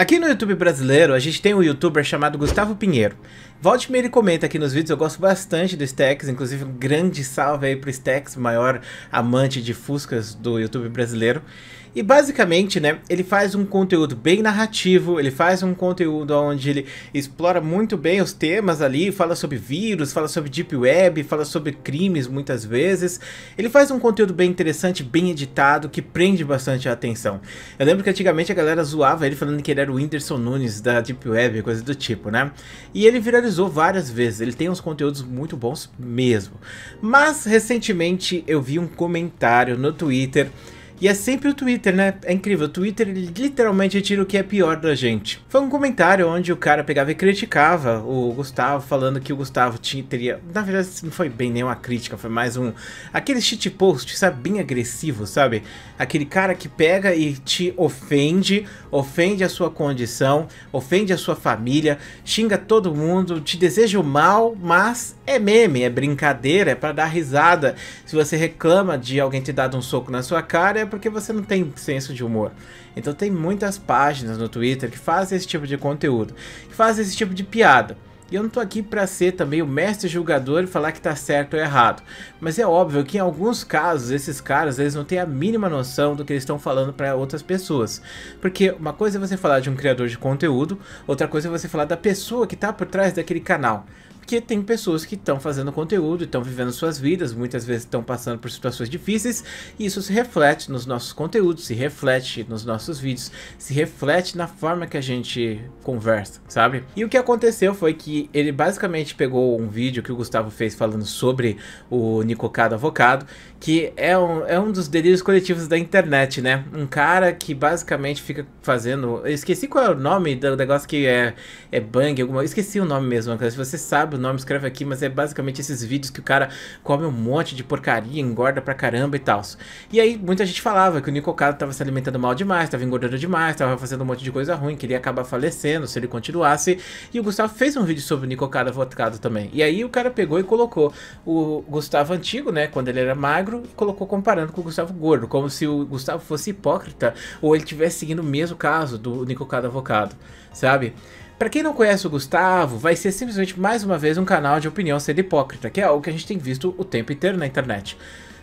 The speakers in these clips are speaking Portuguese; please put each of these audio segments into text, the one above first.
Aqui no YouTube brasileiro, a gente tem um youtuber chamado Gustavo Pinheiro. Volte me ele comenta aqui nos vídeos, eu gosto bastante do Stacks, inclusive um grande salve aí pro Stacks, maior amante de fuscas do YouTube brasileiro. E basicamente, né, ele faz um conteúdo bem narrativo, ele faz um conteúdo onde ele explora muito bem os temas ali, fala sobre vírus, fala sobre deep web, fala sobre crimes muitas vezes. Ele faz um conteúdo bem interessante, bem editado, que prende bastante a atenção. Eu lembro que antigamente a galera zoava ele falando que ele era o Whindersson Nunes da deep web, coisa do tipo, né? E ele viralizou várias vezes, ele tem uns conteúdos muito bons mesmo. Mas recentemente eu vi um comentário no Twitter e é sempre o Twitter, né? É incrível, o Twitter literalmente tira o que é pior da gente. Foi um comentário onde o cara pegava e criticava o Gustavo, falando que o Gustavo tinha, teria... Na verdade, não foi bem nenhuma crítica, foi mais um... Aquele shit post, sabe? Bem agressivo, sabe? Aquele cara que pega e te ofende, ofende a sua condição, ofende a sua família, xinga todo mundo, te deseja o mal, mas é meme, é brincadeira, é para dar risada. Se você reclama de alguém ter dado um soco na sua cara, é porque você não tem senso de humor. Então tem muitas páginas no Twitter que fazem esse tipo de conteúdo, que fazem esse tipo de piada. E eu não tô aqui para ser também o mestre julgador e falar que tá certo ou errado. Mas é óbvio que em alguns casos esses caras eles não têm a mínima noção do que eles estão falando para outras pessoas. Porque uma coisa é você falar de um criador de conteúdo, outra coisa é você falar da pessoa que tá por trás daquele canal porque tem pessoas que estão fazendo conteúdo, estão vivendo suas vidas, muitas vezes estão passando por situações difíceis, e isso se reflete nos nossos conteúdos, se reflete nos nossos vídeos, se reflete na forma que a gente conversa, sabe? E o que aconteceu foi que ele basicamente pegou um vídeo que o Gustavo fez falando sobre o Nicocado Avocado, que é um, é um dos delírios coletivos da internet, né? Um cara que basicamente fica fazendo. Eu esqueci qual é o nome do negócio que é, é bang, alguma. Eu esqueci o nome mesmo, se você sabe o nome, escreve aqui, mas é basicamente esses vídeos que o cara come um monte de porcaria, engorda pra caramba e tal. E aí muita gente falava que o Nico Cado tava se alimentando mal demais, tava engordando demais, tava fazendo um monte de coisa ruim, queria acabar falecendo se ele continuasse. E o Gustavo fez um vídeo sobre o Nico Cado também. E aí o cara pegou e colocou o Gustavo antigo, né, quando ele era magro, e colocou comparando com o Gustavo gordo, como se o Gustavo fosse hipócrita ou ele estivesse seguindo o mesmo caso do Nico Cado avocado, sabe? Para quem não conhece o Gustavo, vai ser simplesmente mais uma vez um canal de opinião ser hipócrita, que é algo que a gente tem visto o tempo inteiro na internet.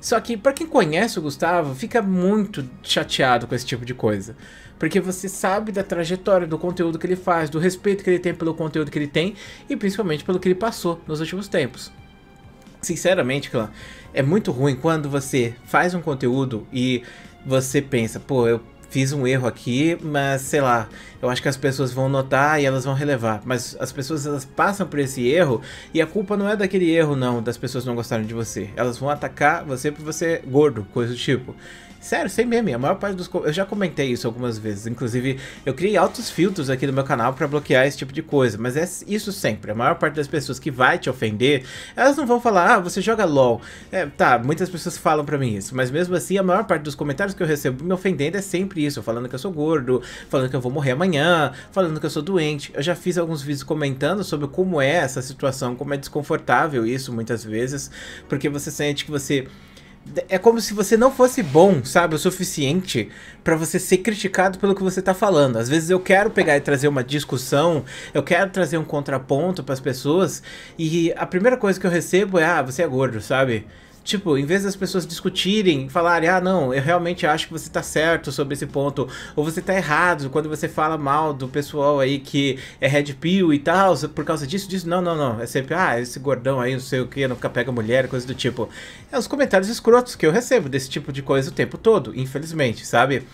Só que para quem conhece o Gustavo, fica muito chateado com esse tipo de coisa. Porque você sabe da trajetória, do conteúdo que ele faz, do respeito que ele tem pelo conteúdo que ele tem e principalmente pelo que ele passou nos últimos tempos. Sinceramente, Clã, é muito ruim quando você faz um conteúdo e você pensa, pô, eu fiz um erro aqui, mas sei lá, eu acho que as pessoas vão notar e elas vão relevar. Mas as pessoas elas passam por esse erro e a culpa não é daquele erro não, das pessoas não gostarem de você. Elas vão atacar você por você gordo, coisa do tipo. Sério, sem meme. A maior parte dos. Eu já comentei isso algumas vezes. Inclusive, eu criei altos filtros aqui no meu canal para bloquear esse tipo de coisa. Mas é isso sempre. A maior parte das pessoas que vai te ofender, elas não vão falar, ah, você joga LOL. É, tá, muitas pessoas falam para mim isso. Mas mesmo assim, a maior parte dos comentários que eu recebo me ofendendo é sempre isso. Falando que eu sou gordo, falando que eu vou morrer amanhã, falando que eu sou doente. Eu já fiz alguns vídeos comentando sobre como é essa situação, como é desconfortável isso muitas vezes. Porque você sente que você é como se você não fosse bom, sabe, o suficiente para você ser criticado pelo que você tá falando. Às vezes eu quero pegar e trazer uma discussão, eu quero trazer um contraponto para as pessoas e a primeira coisa que eu recebo é: "Ah, você é gordo", sabe? Tipo, em vez das pessoas discutirem, falarem, ah, não, eu realmente acho que você tá certo sobre esse ponto, ou você tá errado quando você fala mal do pessoal aí que é red pill e tal, por causa disso, disso, não, não, não. É sempre, ah, esse gordão aí, não sei o que, nunca pega mulher, coisa do tipo. É os comentários escrotos que eu recebo desse tipo de coisa o tempo todo, infelizmente, sabe?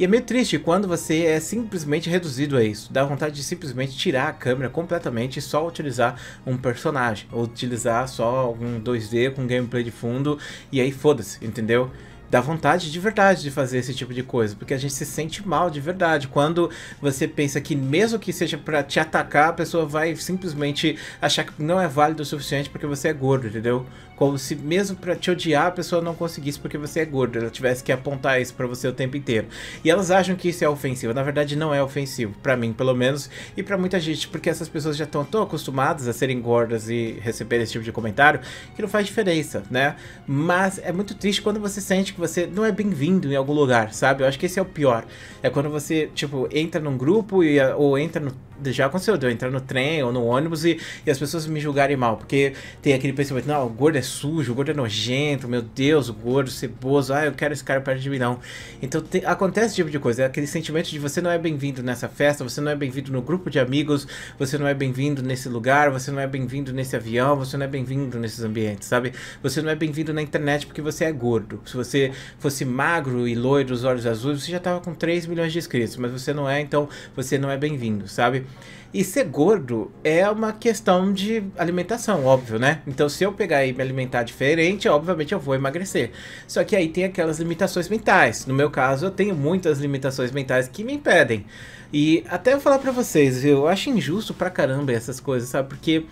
E é meio triste quando você é simplesmente reduzido a isso. Dá vontade de simplesmente tirar a câmera completamente e só utilizar um personagem. Ou utilizar só um 2D com gameplay de fundo e aí foda-se, entendeu? dá vontade de verdade de fazer esse tipo de coisa, porque a gente se sente mal de verdade quando você pensa que mesmo que seja para te atacar, a pessoa vai simplesmente achar que não é válido o suficiente porque você é gordo, entendeu? Como se mesmo para te odiar a pessoa não conseguisse porque você é gordo, ela tivesse que apontar isso para você o tempo inteiro. E elas acham que isso é ofensivo. Na verdade, não é ofensivo, para mim, pelo menos, e para muita gente, porque essas pessoas já estão tão acostumadas a serem gordas e receber esse tipo de comentário que não faz diferença, né? Mas é muito triste quando você sente que você não é bem-vindo em algum lugar, sabe? Eu acho que esse é o pior. É quando você, tipo, entra num grupo e, ou entra no já aconteceu, de eu entrar no trem ou no ônibus e, e as pessoas me julgarem mal, porque tem aquele pensamento, não, o gordo é sujo, o gordo é nojento, meu Deus, o gordo ceboso, ah, eu quero esse cara perto de mim, não. Então te, acontece esse tipo de coisa, é aquele sentimento de você não é bem-vindo nessa festa, você não é bem-vindo no grupo de amigos, você não é bem-vindo nesse lugar, você não é bem-vindo nesse avião, você não é bem-vindo nesses ambientes, sabe? Você não é bem-vindo na internet porque você é gordo. Se você fosse magro e loiro, os olhos azuis, você já tava com 3 milhões de inscritos, mas você não é, então você não é bem-vindo, sabe? E ser gordo é uma questão de alimentação, óbvio, né? Então, se eu pegar e me alimentar diferente, obviamente eu vou emagrecer. Só que aí tem aquelas limitações mentais. No meu caso, eu tenho muitas limitações mentais que me impedem. E até eu falar para vocês, eu acho injusto pra caramba essas coisas, sabe? Porque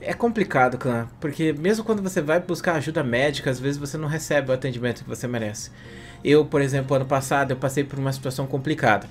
é complicado, clã. Porque mesmo quando você vai buscar ajuda médica, às vezes você não recebe o atendimento que você merece. Eu, por exemplo, ano passado, eu passei por uma situação complicada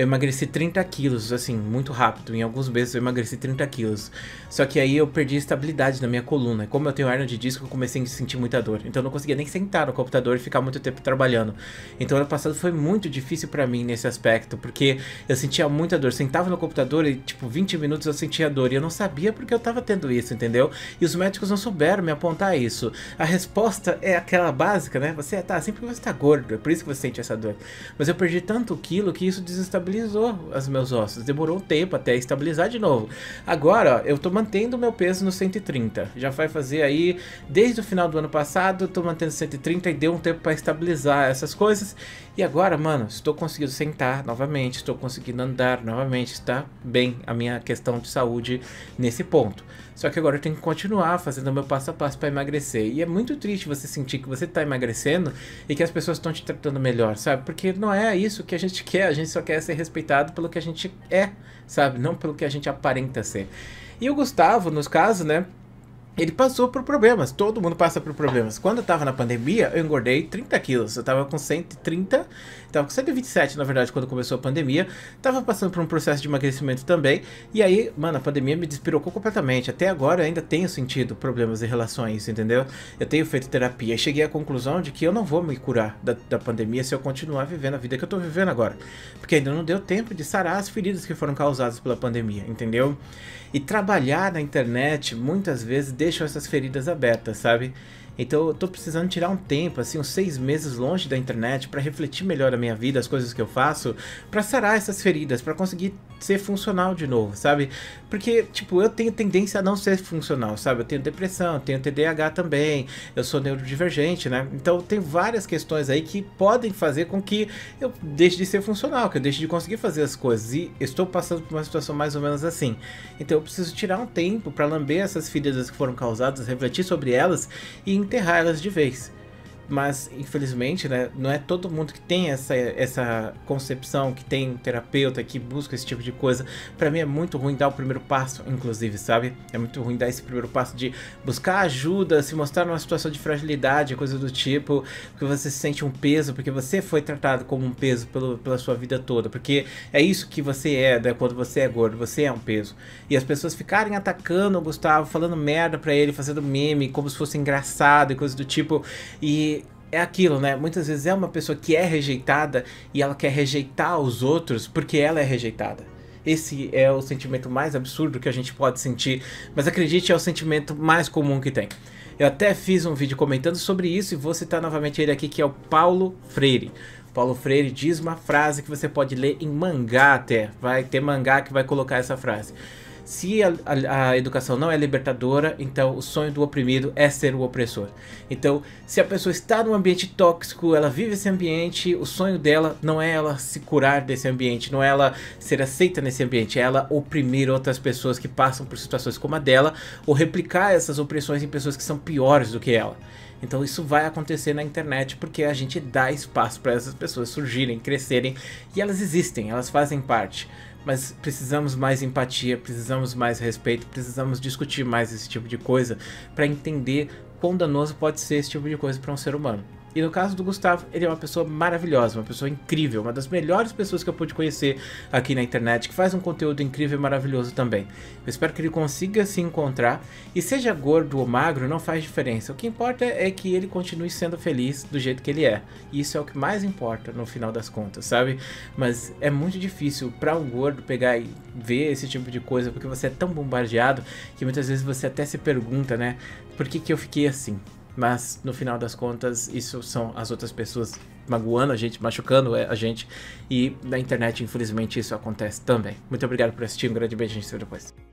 eu emagreci 30 quilos, assim, muito rápido. Em alguns meses eu emagreci 30 quilos. Só que aí eu perdi estabilidade na minha coluna. Como eu tenho hernia de disco, eu comecei a sentir muita dor. Então eu não conseguia nem sentar no computador e ficar muito tempo trabalhando. Então ano passado foi muito difícil para mim nesse aspecto, porque eu sentia muita dor. Sentava no computador e, tipo, 20 minutos eu sentia dor. E eu não sabia porque eu tava tendo isso, entendeu? E os médicos não souberam me apontar isso. A resposta é aquela básica, né? Você tá, sempre você tá gordo, é por isso que você sente essa dor. Mas eu perdi tanto quilo que isso desestabilizou estabilizou os meus ossos. Demorou um tempo até estabilizar de novo. Agora, ó, eu tô mantendo meu peso no 130. Já vai fazer aí, desde o final do ano passado, eu tô mantendo 130 e deu um tempo para estabilizar essas coisas. E agora, mano, estou conseguindo sentar novamente, estou conseguindo andar novamente, está bem a minha questão de saúde nesse ponto. Só que agora eu tenho que continuar fazendo o meu passo a passo para emagrecer. E é muito triste você sentir que você está emagrecendo e que as pessoas estão te tratando melhor, sabe? Porque não é isso que a gente quer, a gente só quer essa ser respeitado pelo que a gente é, sabe? Não pelo que a gente aparenta ser. E o Gustavo, nos casos, né? ele passou por problemas. Todo mundo passa por problemas. Quando eu tava na pandemia, eu engordei 30 quilos. Eu tava com 130, tava com 127, na verdade, quando começou a pandemia. Tava passando por um processo de emagrecimento também. E aí, mano, a pandemia me despirou completamente. Até agora eu ainda tenho sentido problemas em relação a isso, entendeu? Eu tenho feito terapia cheguei à conclusão de que eu não vou me curar da, da pandemia se eu continuar vivendo a vida que eu tô vivendo agora. Porque ainda não deu tempo de sarar as feridas que foram causadas pela pandemia, entendeu? E trabalhar na internet muitas vezes deixa deixam essas feridas abertas, sabe? Então eu tô precisando tirar um tempo, assim, uns seis meses longe da internet para refletir melhor a minha vida, as coisas que eu faço, para sarar essas feridas, para conseguir ser funcional de novo, sabe? Porque, tipo, eu tenho tendência a não ser funcional, sabe? Eu tenho depressão, eu tenho TDAH também, eu sou neurodivergente, né? Então tem várias questões aí que podem fazer com que eu deixe de ser funcional, que eu deixe de conseguir fazer as coisas. E estou passando por uma situação mais ou menos assim. Então eu preciso tirar um tempo para lamber essas feridas que foram causadas, refletir sobre elas e enterrar elas de vez mas infelizmente, né, não é todo mundo que tem essa, essa concepção, que tem um terapeuta, que busca esse tipo de coisa. Para mim é muito ruim dar o primeiro passo, inclusive, sabe? É muito ruim dar esse primeiro passo de buscar ajuda, se mostrar numa situação de fragilidade, coisa do tipo, que você sente um peso, porque você foi tratado como um peso pelo, pela sua vida toda, porque é isso que você é, né, quando você é gordo, você é um peso. E as pessoas ficarem atacando o Gustavo, falando merda pra ele, fazendo meme, como se fosse engraçado e coisa do tipo. E é aquilo, né? Muitas vezes é uma pessoa que é rejeitada e ela quer rejeitar os outros porque ela é rejeitada. Esse é o sentimento mais absurdo que a gente pode sentir, mas acredite, é o sentimento mais comum que tem. Eu até fiz um vídeo comentando sobre isso e vou citar novamente ele aqui, que é o Paulo Freire. Paulo Freire diz uma frase que você pode ler em mangá até. Vai ter mangá que vai colocar essa frase. Se a, a, a, educação não é libertadora, então o sonho do oprimido é ser o opressor. Então, se a pessoa está num ambiente tóxico, ela vive esse ambiente, o sonho dela não é ela se curar desse ambiente, não é ela ser aceita nesse ambiente, é ela oprimir outras pessoas que passam por situações como a dela ou replicar essas opressões em pessoas que são piores do que ela. Então isso vai acontecer na internet porque a gente dá espaço para essas pessoas surgirem, crescerem e elas existem, elas fazem parte mas precisamos mais empatia, precisamos mais respeito, precisamos discutir mais esse tipo de coisa para entender quão danoso pode ser esse tipo de coisa para um ser humano. E no caso do Gustavo, ele é uma pessoa maravilhosa, uma pessoa incrível, uma das melhores pessoas que eu pude conhecer aqui na internet, que faz um conteúdo incrível e maravilhoso também. Eu espero que ele consiga se encontrar e seja gordo ou magro, não faz diferença. O que importa é que ele continue sendo feliz do jeito que ele é. E isso é o que mais importa no final das contas, sabe? Mas é muito difícil para um gordo pegar e ver esse tipo de coisa, porque você é tão bombardeado que muitas vezes você até se pergunta, né? Por que, que eu fiquei assim? mas no final das contas, isso são as outras pessoas magoando a gente, machucando é, a gente, e na internet, infelizmente, isso acontece também. Muito obrigado por assistir, um grande beijo, a gente se vê depois.